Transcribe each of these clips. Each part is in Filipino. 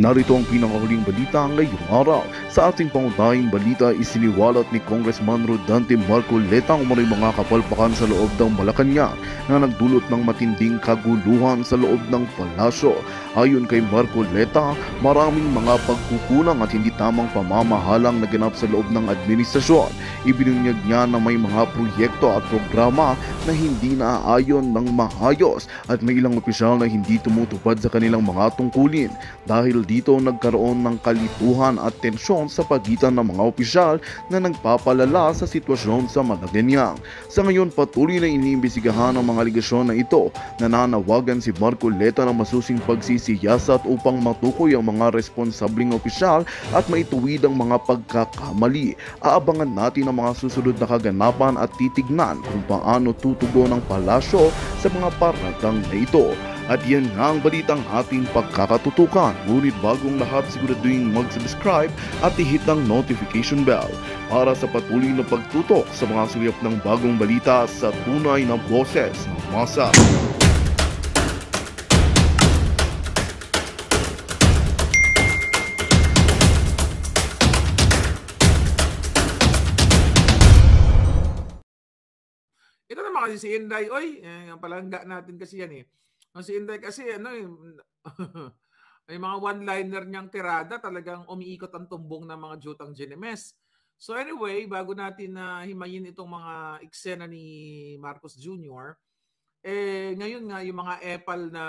Narito ang pinakahuling balita ngayong araw. Sa ating pangunahing balita, isiniwalat ni Congressman Rodante Marco Leta ang umano'y mga kapalpakan sa loob ng Malacanang na nagdulot ng matinding kaguluhan sa loob ng palasyo. Ayon kay Marco Leta, maraming mga pagkukulang at hindi tamang pamamahalang naganap sa loob ng administrasyon. Ibinunyag niya na may mga proyekto at programa na hindi naaayon ng mahayos at may ilang opisyal na hindi tumutupad sa kanilang mga tungkulin dahil dito nagkaroon ng kalituhan at tensyon sa pagitan ng mga opisyal na nagpapalala sa sitwasyon sa Malacanang. Sa ngayon patuloy na iniimbisigahan ang mga aligasyon na ito. nanawagan si Marco Leta ng masusing pagsisiyasat upang matukoy ang mga responsabling opisyal at maituwid ang mga pagkakamali. Aabangan natin ang mga susunod na kaganapan at titignan kung paano tutugon ang palasyo sa mga paratang na ito. At yan nga ang balitang ating pagkakatutukan. Ngunit bagong lahat siguraduhin mag-subscribe at ihit ang notification bell para sa patuloy na pagtutok sa mga sulyap ng bagong balita sa tunay na boses ng masa. Ito naman kasi si Inday, oy, eh, palangga natin kasi yan eh. Kasi hindi kasi ano eh, ay mga one-liner niyang tirada talagang umiikot ang tumbong ng mga jutang Jenemes. So anyway, bago natin na uh, himayin itong mga eksena ni Marcos Jr., eh ngayon nga yung mga EPAL na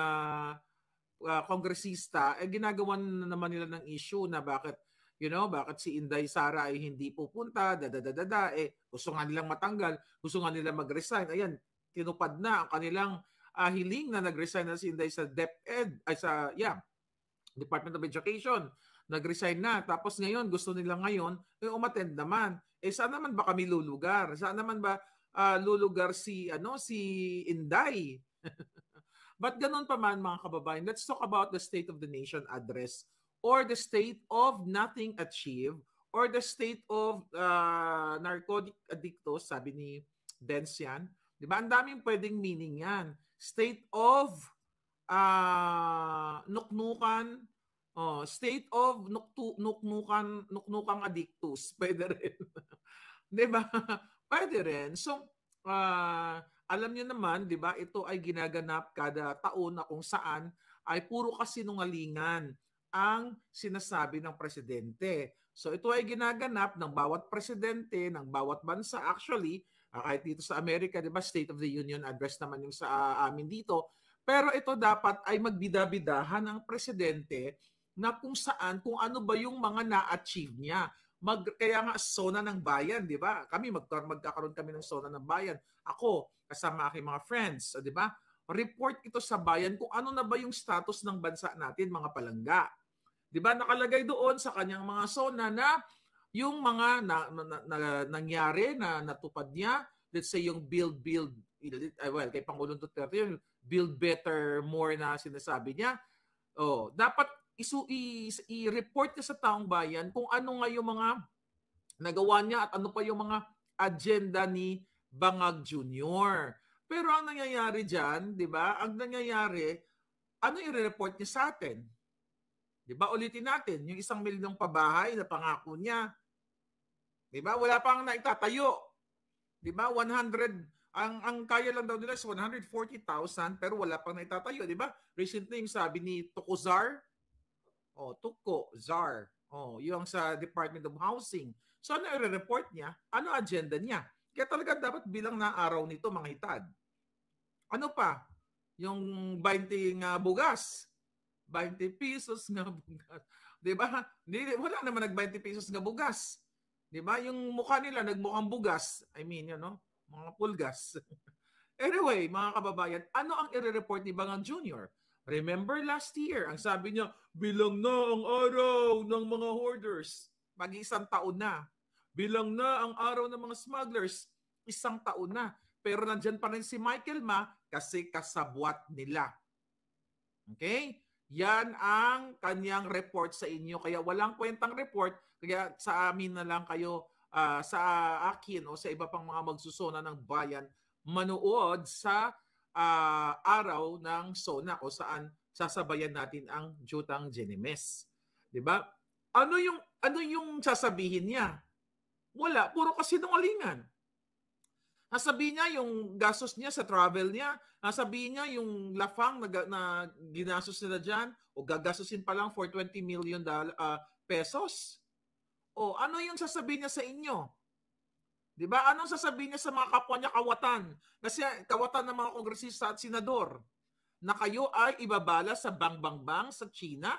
uh, kongresista, eh ginagawan na naman nila ng issue na bakit you know, bakit si Inday Sara ay hindi pupunta, dadadadada, eh, gusto nga nilang matanggal, gusto nga nilang mag-resign. Ayan, tinupad na ang kanilang uh, hiling na nag-resign na si Inday sa DepEd, ay sa, yeah, Department of Education. Nag-resign na. Tapos ngayon, gusto nila ngayon, eh, umattend naman. Eh, saan naman ba kami lulugar? Saan naman ba uh, lulugar si, ano, si Inday? But ganun pa man mga kababayan, let's talk about the State of the Nation address or the state of nothing achieved or the state of uh, narcotic addictos, sabi ni Densian. Di ba? Ang daming pwedeng meaning yan state of uh, nuknukan, oh, state of nuktu, nuknukan, nuknukang addictus. Pwede rin. di ba? Pwede rin. So, uh, alam niyo naman, di ba, ito ay ginaganap kada taon na kung saan ay puro kasinungalingan ang sinasabi ng presidente. So ito ay ginaganap ng bawat presidente ng bawat bansa. Actually, Uh, kahit dito sa Amerika, di ba, State of the Union address naman yung sa uh, amin dito. Pero ito dapat ay magbidabidahan ang presidente na kung saan, kung ano ba yung mga na-achieve niya. Mag, kaya nga, sona ng bayan, di ba? Kami, mag, magkakaroon kami ng sona ng bayan. Ako, kasama aking mga friends, ah, di ba? Report ito sa bayan kung ano na ba yung status ng bansa natin, mga palangga. Di ba? Nakalagay doon sa kanyang mga zona na yung mga na, na, na, na, nangyari na natupad niya, let's say yung build, build, eh, well, kay Pangulong Duterte yung build better, more na sinasabi niya. Oh, dapat isu, i, i-report niya sa taong bayan kung ano nga yung mga nagawa niya at ano pa yung mga agenda ni Bangag Jr. Pero ang nangyayari diyan, 'di ba? Ang nangyayari, ano i-report niya sa atin? 'Di ba? Ulitin natin, yung isang milyong pabahay na pangako niya, 'Di ba? Wala pang naitatayo. 'Di ba? 100 ang ang kaya lang daw nila is 140,000 pero wala pang naitatayo, 'di ba? Recently yung sabi ni Tukozar oh, Tuko Zar, oh, yung sa Department of Housing. So ano i-report niya? Ano agenda niya? Kaya talaga dapat bilang na araw nito mga hitad. Ano pa? Yung 20 nga bugas. 20 pesos nga bugas. Di ba? Wala naman nag 20 pesos nga bugas. 'Di ba? Yung mukha nila nagmukhang bugas. I mean, you know, mga pulgas. anyway, mga kababayan, ano ang ire-report ni Bangang Jr.? Remember last year, ang sabi niya, bilang na ang araw ng mga hoarders. Mag-isang taon na. Bilang na ang araw ng mga smugglers. Isang taon na. Pero nandyan pa rin si Michael Ma kasi kasabwat nila. Okay? Yan ang kanyang report sa inyo. Kaya walang kwentang report. Kaya sa amin na lang kayo, uh, sa akin o sa iba pang mga magsusona ng bayan, manuod sa uh, araw ng SONA o saan sasabayan natin ang Jutang Genemes. 'Di ba? Ano yung ano yung sasabihin niya? Wala, puro kasi alingan. Nasabi niya yung gastos niya sa travel niya. Nasabi niya yung lafang na, na ginastos nila dyan o gagastusin pa lang for 20 million uh, pesos. O ano yung sasabihin niya sa inyo? 'Di ba? Anong sasabihin niya sa mga kapwa niya kawatan? Kasi kawatan ng mga kongresista at senador na kayo ay ibabala sa bang-bang-bang sa China?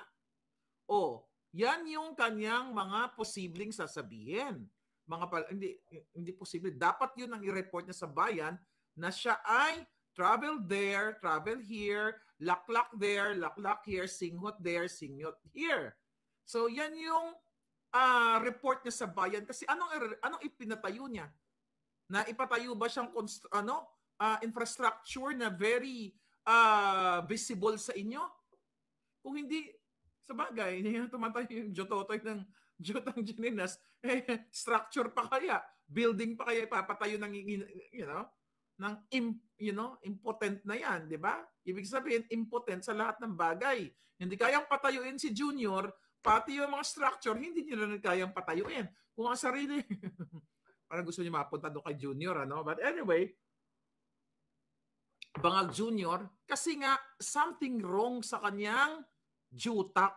O yan yung kanyang mga posibleng sasabihin mga pal- hindi hindi posible. Dapat 'yun ang i-report niya sa bayan na siya ay travel there, travel here, laklak there, laklak here, singhot there, singhot here. So yan yung uh, report niya sa bayan kasi anong er, anong ipinatayo niya? Na ipatayo ba siyang const- ano uh, infrastructure na very uh, visible sa inyo? Kung hindi sa bagay, tumatayo yung Jototoy ng Jutang Janinas, eh, structure pa kaya, building pa kaya ipapatayo ng, you know, ng you know, impotent na yan, di ba? Ibig sabihin, impotent sa lahat ng bagay. Hindi kayang patayuin si Junior, pati yung mga structure, hindi nila na kayang patayuin. Kung ang sarili, parang gusto niyo mapunta doon kay Junior, ano? But anyway, Bangag Junior, kasi nga, something wrong sa kanyang jutak.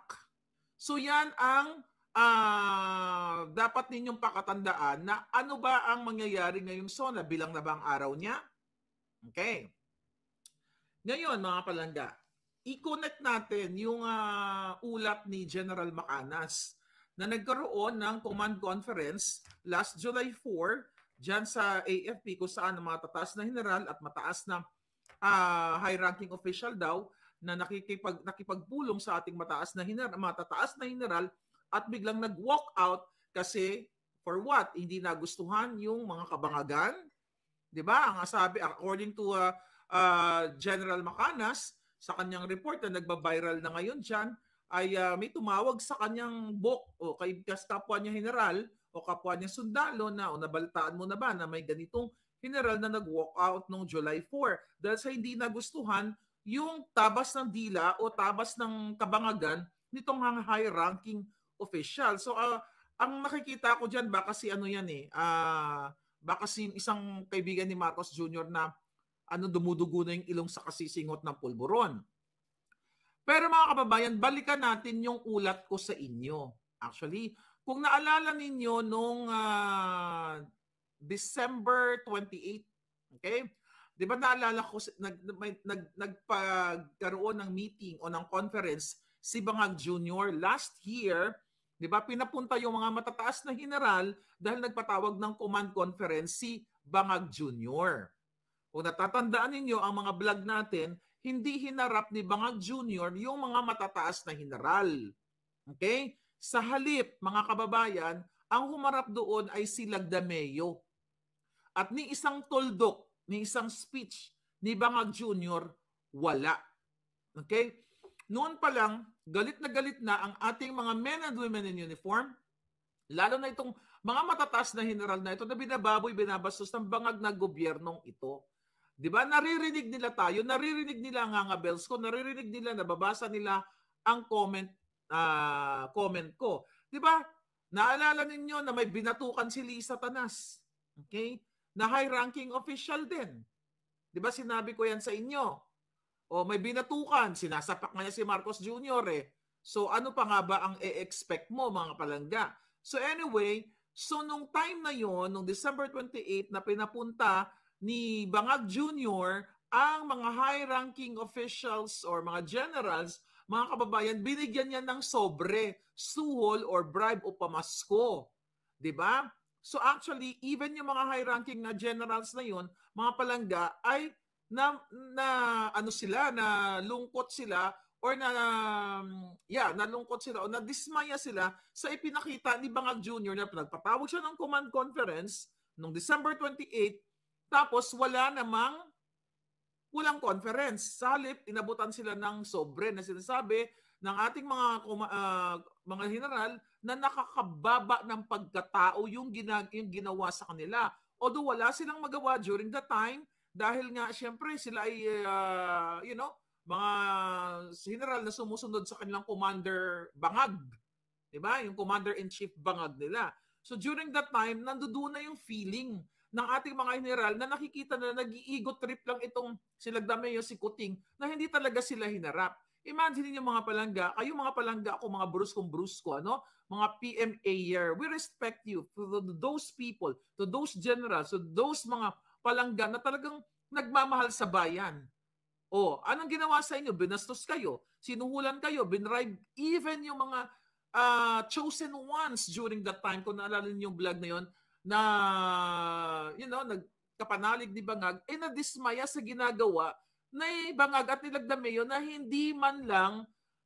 So yan ang uh, dapat ninyong pakatandaan na ano ba ang mangyayari ngayong SONA? Bilang na bang araw niya? Okay. Ngayon, mga palangga, i-connect natin yung uh, ah, ulap ni General Macanas na nagkaroon ng command conference last July 4 dyan sa AFP kung saan ang mga tataas na general at mataas na uh, high-ranking official daw na nakikipag, nakipagpulong sa ating mataas na general, matataas na general at biglang nag-walk out kasi for what? Hindi nagustuhan yung mga kabangagan. 'Di ba? Ang sabi according to uh, uh, General Macanas sa kanyang report na nagba-viral na ngayon diyan ay uh, may tumawag sa kanyang book o kay kapwa niya general o kapwa niya sundalo na o nabaltaan mo na ba na may ganitong general na nag-walk out noong July 4 dahil sa hindi nagustuhan yung tabas ng dila o tabas ng kabangagan nitong high-ranking official. So uh, ang nakikita ko diyan baka si ano yan eh, uh, baka si isang kaibigan ni Marcos Jr. na ano dumudugo na yung ilong sa kasisingot ng pulburon. Pero mga kababayan, balikan natin yung ulat ko sa inyo. Actually, kung naalala ninyo nung uh, December 28, okay? 'Di ba naalala ko nag, nag nagpagkaroon ng meeting o ng conference si Bangag Jr. last year 'Di ba? Pinapunta yung mga matataas na general dahil nagpatawag ng command conference si Bangag Jr. Kung natatandaan ninyo ang mga vlog natin, hindi hinarap ni Bangag Jr. yung mga matataas na general. Okay? Sa halip, mga kababayan, ang humarap doon ay si Lagdameo. At ni isang toldok, ni isang speech ni Bangag Jr., wala. Okay? Noon pa lang, galit na galit na ang ating mga men and women in uniform, lalo na itong mga matatas na general na ito na binababoy, binabastos ng bangag na gobyernong ito. Di ba? Naririnig nila tayo, naririnig nila ang nga bells ko, naririnig nila, nababasa nila ang comment uh, comment ko. Di ba? Naalala ninyo na may binatukan si Lisa Tanas. Okay? Na high-ranking official din. Di ba sinabi ko yan sa inyo? O oh, may binatukan, sinasapak nga niya si Marcos Jr. eh. So ano pa nga ba ang i-expect mo mga palangga? So anyway, so nung time na yon, nung December 28 na pinapunta ni Bangag Jr. ang mga high-ranking officials or mga generals, mga kababayan, binigyan niya ng sobre, suhol or bribe o pamasko. 'Di ba? So actually, even yung mga high-ranking na generals na yon, mga palangga, ay na, na ano sila, na lungkot sila or na um, yeah, nalungkot sila o nadismaya sila sa ipinakita ni Bangag Jr. na nagpatawag siya ng command conference noong December 28 tapos wala namang walang conference. Sa halip, inabutan sila ng sobre na sinasabi ng ating mga uh, mga general na nakakababa ng pagkatao yung, ginag- yung ginawa sa kanila. Although wala silang magawa during the time dahil nga siyempre sila ay uh, you know, mga general na sumusunod sa kanilang commander bangag. 'Di ba? Yung commander-in-chief bangag nila. So during that time, nandoon na yung feeling ng ating mga general na nakikita na nag-iigo trip lang itong silagdamay yung si Kuting na hindi talaga sila hinarap. Imagine niyo mga palangga, kayo mga palangga ako, mga bruskong-brusko, ano? mga PMA year. We respect you to those people, to those generals, to those mga palangga na talagang nagmamahal sa bayan. O, anong ginawa sa inyo? Binastos kayo, sinuhulan kayo, binribe even yung mga uh, chosen ones during that time. Kung naalala niyo yung vlog na yon na, you know, nagkapanalig ni Bangag, eh nadismaya sa ginagawa na Bangag at nilagdame yun na hindi man lang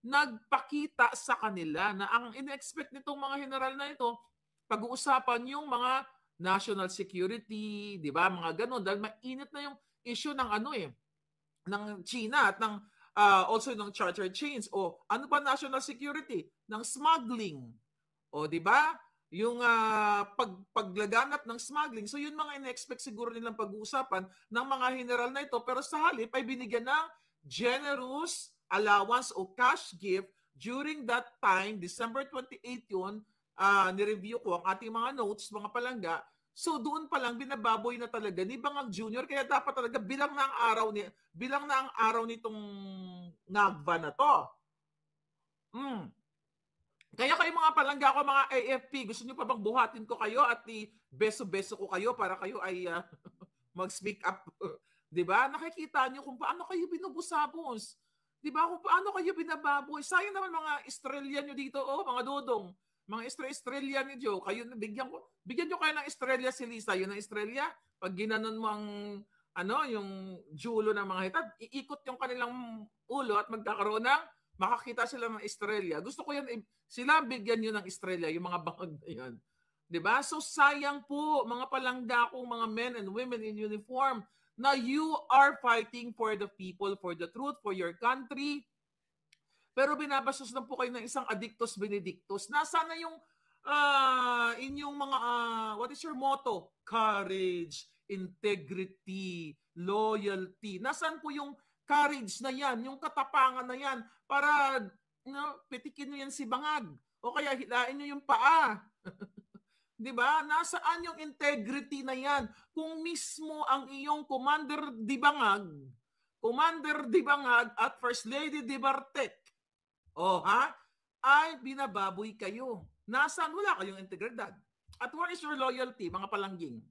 nagpakita sa kanila na ang inexpect nitong mga general na ito, pag-uusapan yung mga national security, 'di ba? Mga ganun dahil mainit na yung issue ng ano eh ng China at ng uh, also ng charter chains o ano pa national security ng smuggling. O 'di ba? Yung uh, pag paglaganap ng smuggling. So yun mga inexpect siguro nilang pag-uusapan ng mga general na ito pero sa halip ay binigyan ng generous allowance o cash gift during that time, December 28 yun, uh, nireview ko ang ating mga notes, mga palangga, so doon pa lang binababoy na talaga ni Bangag Junior Kaya dapat talaga bilang na ang araw ni bilang na ang araw nitong Nagva na to. Mm. Kaya kayo mga palangga ko, mga AFP, gusto niyo pa bang buhatin ko kayo at i-beso-beso ko kayo para kayo ay uh, mag-speak up? 'Di ba? Nakikita niyo kung paano kayo binubusabos. 'Di ba? Kung paano kayo binababoy. Sayang naman mga Australian niyo dito, oh, mga dudong. Mga estrella ni Joe, kayo bigyan ko, bigyan niyo kayo ng Australia si Lisa, yun ang estrella. Pag ginanon mo ang ano, yung julo ng mga hitad, iikot yung kanilang ulo at magkakaroon ng makakita sila ng Australia. Gusto ko yan, eh, sila bigyan niyo ng Australia, yung mga bangag na yan. 'di ba? So sayang po mga palangga kong mga men and women in uniform na you are fighting for the people, for the truth, for your country, pero binabastos lang po kayo ng isang addictus benedictus. Nasaan na yung uh, inyong mga, uh, what is your motto? Courage, integrity, loyalty. Nasaan po yung courage na yan, yung katapangan na yan para no, pitikin nyo yan si bangag o kaya hilain nyo yung paa. 'di ba? Nasaan yung integrity na 'yan? Kung mismo ang iyong commander Dibangag, commander Dibangag at First Lady Dibarte o ha? Ay binababoy kayo. Nasaan wala kayong integridad? At where is your loyalty, mga palangging?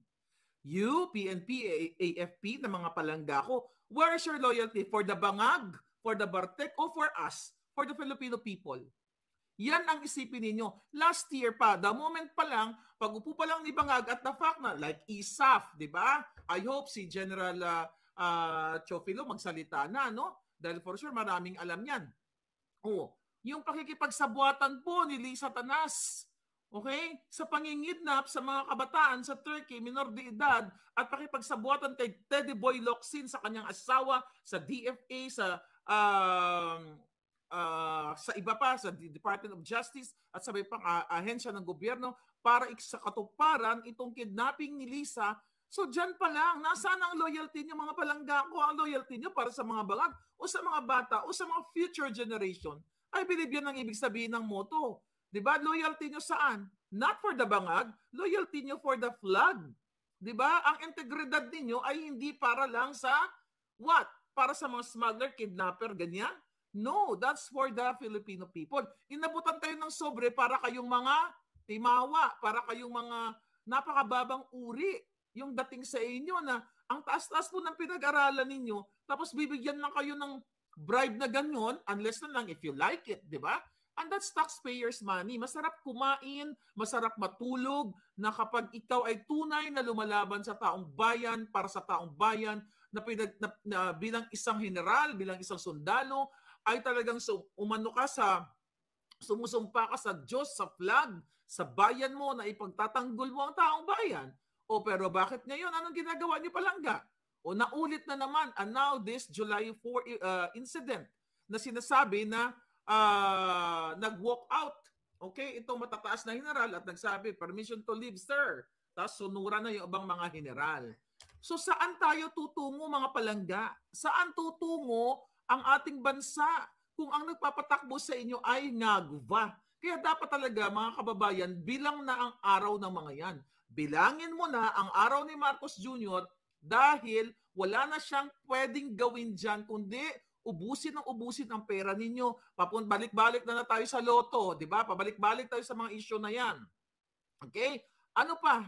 You, PNP, AFP, na mga palangga ko, where is your loyalty? For the bangag, for the Bartek, or for us, for the Filipino people? Yan ang isipin ninyo. Last year pa, the moment pa lang, pag-upo pa lang ni Bangag at the fact na like ISAF, di ba? I hope si General uh, uh, Chofilo magsalita na, no? Dahil for sure maraming alam yan. Oo. Oh, yung pakikipagsabuatan po ni Lisa Tanas okay, sa pangingidnap sa mga kabataan sa Turkey, minor de edad, at pakipagsabuatan kay Teddy Boy Locsin sa kanyang asawa, sa DFA, sa um, uh, sa iba pa, sa Department of Justice at sa pang uh, ahensya ng gobyerno para iksakatuparan itong kidnapping ni Lisa. So dyan pa lang, nasaan ang loyalty niyo mga palangga ko? Ang loyalty niyo para sa mga balag o sa mga bata o sa mga future generation? I believe yan ang ibig sabihin ng motto. Di ba? Loyalty nyo saan? Not for the bangag, loyalty nyo for the flag. Di ba? Ang integridad ninyo ay hindi para lang sa what? Para sa mga smuggler, kidnapper, ganyan? No, that's for the Filipino people. Inabutan tayo ng sobre para kayong mga timawa, para kayong mga napakababang uri yung dating sa inyo na ang taas-taas po ng pinag-aralan ninyo, tapos bibigyan lang kayo ng bribe na ganyan unless na lang if you like it, di ba? And that's taxpayers' money. Masarap kumain, masarap matulog na kapag ikaw ay tunay na lumalaban sa taong bayan, para sa taong bayan, na, pinag, na, na bilang isang general, bilang isang sundalo, ay talagang so, umano ka sa sumusumpa ka sa Diyos, sa flag, sa bayan mo na ipagtatanggol mo ang taong bayan. O pero bakit ngayon? Anong ginagawa niyo palangga? O naulit na naman and ah, now this July 4 uh, ah, incident na sinasabi na uh, nag-walk out. Okay, itong matataas na general at nagsabi, permission to leave, sir. Tapos sunura na yung ibang mga general. So saan tayo tutungo mga palangga? Saan tutungo ang ating bansa kung ang nagpapatakbo sa inyo ay nagva? Kaya dapat talaga mga kababayan, bilang na ang araw ng mga yan. Bilangin mo na ang araw ni Marcos Jr. Dahil wala na siyang pwedeng gawin dyan kundi ubusin ng ubusin ang pera ninyo. Papun balik-balik na na tayo sa loto, 'di ba? Pabalik-balik tayo sa mga issue na 'yan. Okay? Ano pa?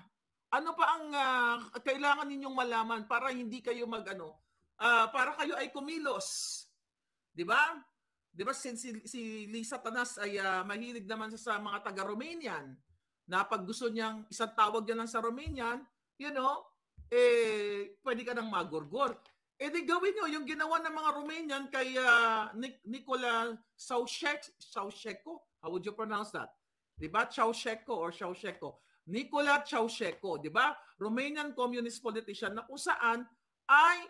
Ano pa ang uh, kailangan ninyong malaman para hindi kayo magano uh, ah, para kayo ay kumilos. 'Di ba? 'Di ba since si Lisa Tanas ay uh, mahilig naman sa, sa mga taga-Romanian na pag gusto niyang isang tawag niya lang sa Romanian, you know, eh, pwede ka nang magurgor. Eh di gawin nyo yung ginawa ng mga Romanian kay uh, Nic- Nicola Saushek, Sausheko. How would you pronounce that? Di ba? Ceausescu or Ceausescu. Nicola Ceausescu, di ba? Romanian communist politician na kung saan ay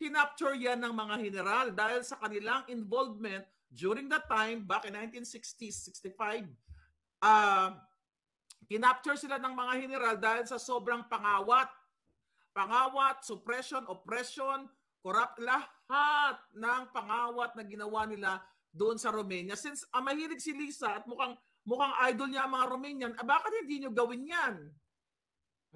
tinapture yan ng mga general dahil sa kanilang involvement during that time, back in 1960s, 65, uh, kinapture sila ng mga general dahil sa sobrang pangawat pangawat, suppression, oppression, corrupt, lahat ng pangawat na ginawa nila doon sa Romania. Since ah, mahilig si Lisa at mukhang, mukhang idol niya ang mga Romanian, ah, bakit hindi nyo gawin yan?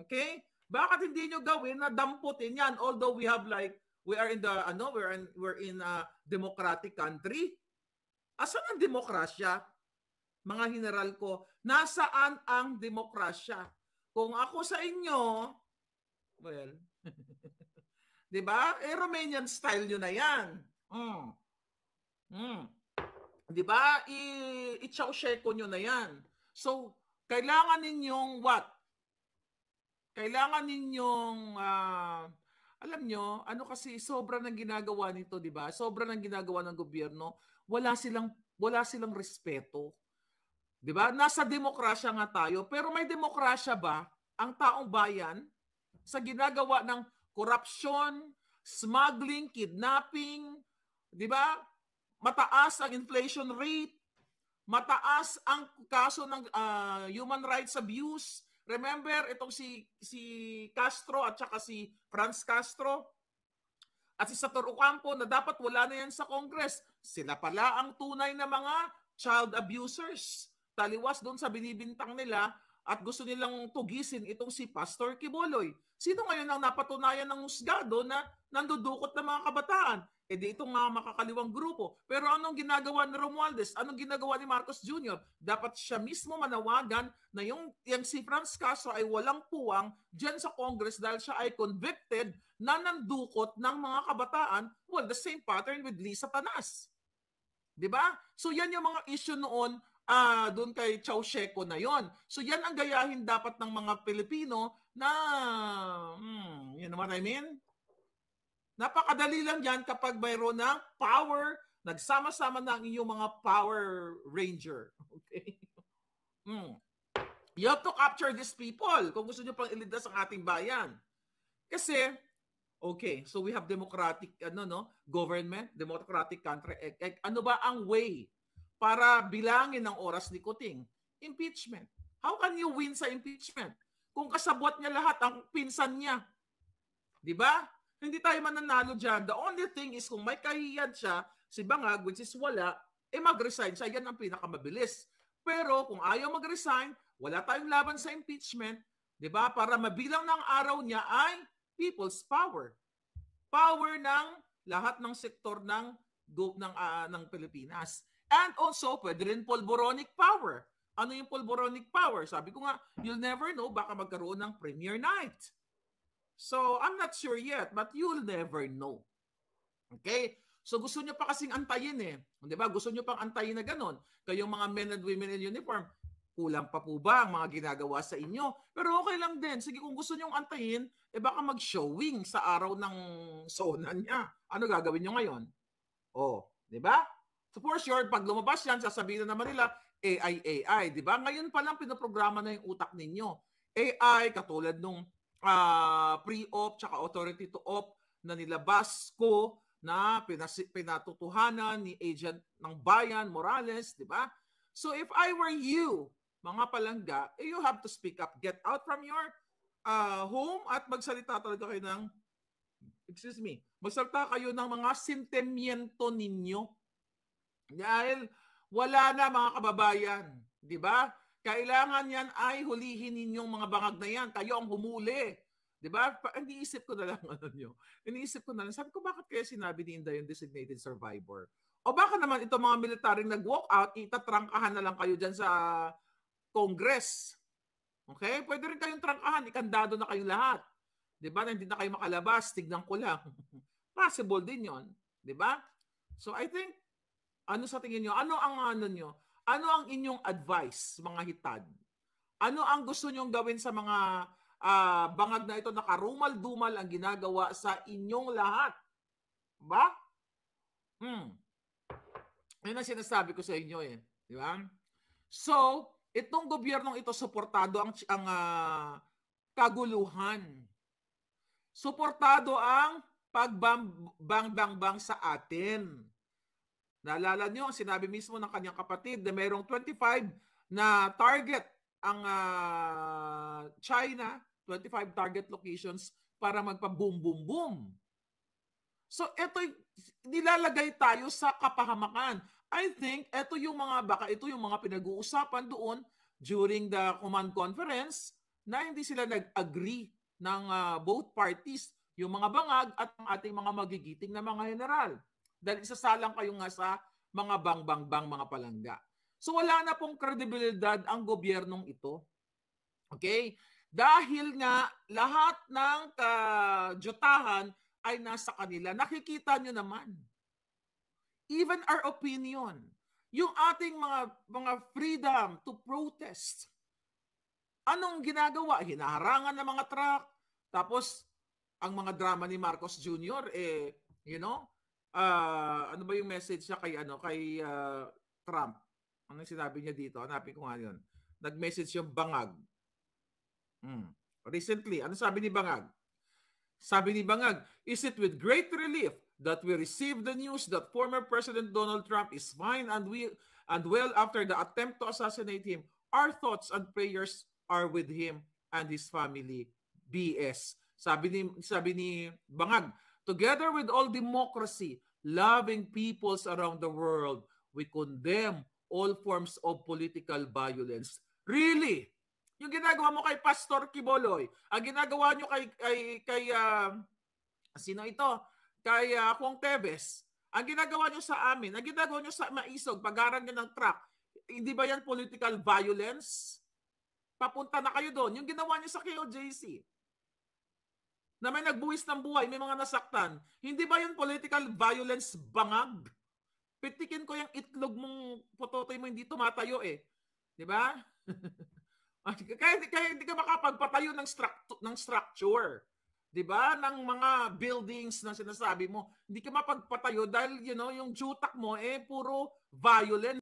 Okay? Bakit hindi nyo gawin na damputin yan? Although we have like, we are in the, ano, we're in, we're in a democratic country. Asan ang demokrasya? Mga general ko, nasaan ang demokrasya? Kung ako sa inyo, Well, 'di ba? Eh Romanian style niyo na 'yan. Mm. Mm. 'Di ba? I, i Ceausescu niyo na 'yan. So, kailangan ninyong what? Kailangan ninyong uh, alam nyo, ano kasi sobra ng ginagawa nito, 'di ba? Sobra ng ginagawa ng gobyerno, wala silang wala silang respeto. 'Di ba? Nasa demokrasya nga tayo, pero may demokrasya ba ang taong bayan sa ginagawa ng corruption, smuggling, kidnapping, di ba? Mataas ang inflation rate, mataas ang kaso ng uh, human rights abuse. Remember itong si si Castro at saka si Franz Castro at si Sator Ocampo na dapat wala na yan sa Congress. Sila pala ang tunay na mga child abusers. Taliwas doon sa binibintang nila at gusto nilang tugisin itong si Pastor Kiboloy. Sino ngayon ang napatunayan ng husgado na nandudukot ng mga kabataan? E di ito nga makakaliwang grupo. Pero anong ginagawa ni Romualdez? Anong ginagawa ni Marcos Jr.? Dapat siya mismo manawagan na yung, yung si Franz Castro ay walang puwang dyan sa Congress dahil siya ay convicted na nandukot ng mga kabataan. Well, the same pattern with Lisa Tanas. 'Di ba? So yan yung mga issue noon uh, ah, doon kay Chausheko na yon. So yan ang gayahin dapat ng mga Pilipino na, hmm, you know what I mean? Napakadali lang yan kapag mayroon ng power, nagsama-sama na ang iyong mga power ranger. Okay? Hmm. You have to capture these people kung gusto nyo pang ilidas ang ating bayan. Kasi, okay, so we have democratic, ano no, government, democratic country. E, e, ano ba ang way para bilangin ang oras ni Kuting. Impeachment. How can you win sa impeachment? Kung kasabot niya lahat ang pinsan niya. 'Di ba? Hindi tayo mananalo diyan. The only thing is kung may kahiyan siya, si Bangag which is wala, eh mag-resign siya. Yan ang pinakamabilis. Pero kung ayaw mag-resign, wala tayong laban sa impeachment, 'di ba? Para mabilang ng araw niya ay people's power. Power ng lahat ng sektor ng group ng uh, ng Pilipinas. And also, pwede rin polboronic power. Ano yung polboronic power? Sabi ko nga, you'll never know, baka magkaroon ng premier night. So, I'm not sure yet, but you'll never know. Okay? So gusto nyo pa kasing antayin eh. Di ba? Gusto nyo pang antayin na ganun. Kayong mga men and women in uniform, kulang pa po ba ang mga ginagawa sa inyo? Pero okay lang din. Sige, kung gusto nyo antayin, eh baka mag-showing sa araw ng sona niya. Ano gagawin nyo ngayon? Oh, di ba? So for sure, pag lumabas yan, sasabihin na naman nila, AI, AI. Di ba? Ngayon pa lang pinaprograma na yung utak ninyo. AI, katulad nung uh, pre-op, tsaka authority to op na nilabas ko na pinas- pinatutuhanan ni agent ng bayan, Morales, di ba? So if I were you, mga palangga, eh, you have to speak up. Get out from your uh, home at magsalita talaga kayo ng, excuse me, magsalita kayo ng mga sentimiento ninyo dahil wala na mga kababayan, di ba? Kailangan yan ay hulihin ninyong mga bangag na yan. Kayo ang humuli. Di ba? Hindi isip ko na lang ano nyo. Iniisip ko na lang. Sabi ko, bakit kaya sinabi ni Inday yung designated survivor? O baka naman itong mga military nag-walk out, itatrangkahan na lang kayo diyan sa Congress. Okay? Pwede rin kayong trangkahan. Ikandado na kayong lahat. Di ba? hindi na kayo makalabas. Tignan ko lang. Possible din yon. Di ba? So I think ano sa tingin nyo? Ano ang ano nyo? Ano ang inyong advice, mga hitad? Ano ang gusto nyong gawin sa mga uh, bangag na ito na karumal-dumal ang ginagawa sa inyong lahat? Ba? Hmm. Yan ang sinasabi ko sa inyo eh. Di ba? So, itong gobyernong ito suportado ang, ang uh, kaguluhan. Suportado ang pagbang bang bang, bang sa atin. Naalala niyo, sinabi mismo ng kanyang kapatid na mayroong 25 na target ang uh, China, 25 target locations para magpa-boom-boom-boom. So ito, nilalagay tayo sa kapahamakan. I think ito yung mga, baka ito yung mga pinag-uusapan doon during the command conference na hindi sila nag-agree ng uh, both parties, yung mga bangag at ang ating mga magigiting na mga general. Dahil isasalang kayo nga sa mga bang-bang-bang mga palangga. So wala na pong kredibilidad ang gobyernong ito. Okay? Dahil nga lahat ng kajotahan ah, ay nasa kanila. Nakikita nyo naman. Even our opinion. Yung ating mga, mga freedom to protest. Anong ginagawa? Hinaharangan ng mga truck. Tapos, ang mga drama ni Marcos Jr., eh, you know, uh, ano ba yung message niya kay ano kay uh, Trump? Ano sinabi niya dito? Hanapin ko nga yun. Nag-message yung Bangag. Mm. Recently, ano sabi ni Bangag? Sabi ni Bangag, is it with great relief that we received the news that former President Donald Trump is fine and we and well after the attempt to assassinate him, our thoughts and prayers are with him and his family. BS. Sabi ni sabi ni Bangag, Together with all democracy, loving peoples around the world, we condemn all forms of political violence. Really? Yung ginagawa mo kay Pastor Kiboloy, ang ginagawa nyo kay, kay, kay uh, sino ito? Kay uh, ah, Kung Teves. Ang ginagawa nyo sa amin, ang ginagawa nyo sa Maisog, pag-arang nyo ng truck, hindi ba yan political violence? Papunta na kayo doon. Yung ginawa nyo sa KOJC na may nagbuwis ng buhay, may mga nasaktan. Hindi ba yung political violence bangag? Pitikin ko yung itlog mong pototoy mo hindi tumatayo eh. Di ba? kaya, kaya hindi ka makapagpatayo ng, structu- ng structure. Di ba? Ng mga buildings na sinasabi mo. Hindi ka mapagpatayo dahil you know, yung jutak mo eh puro violence.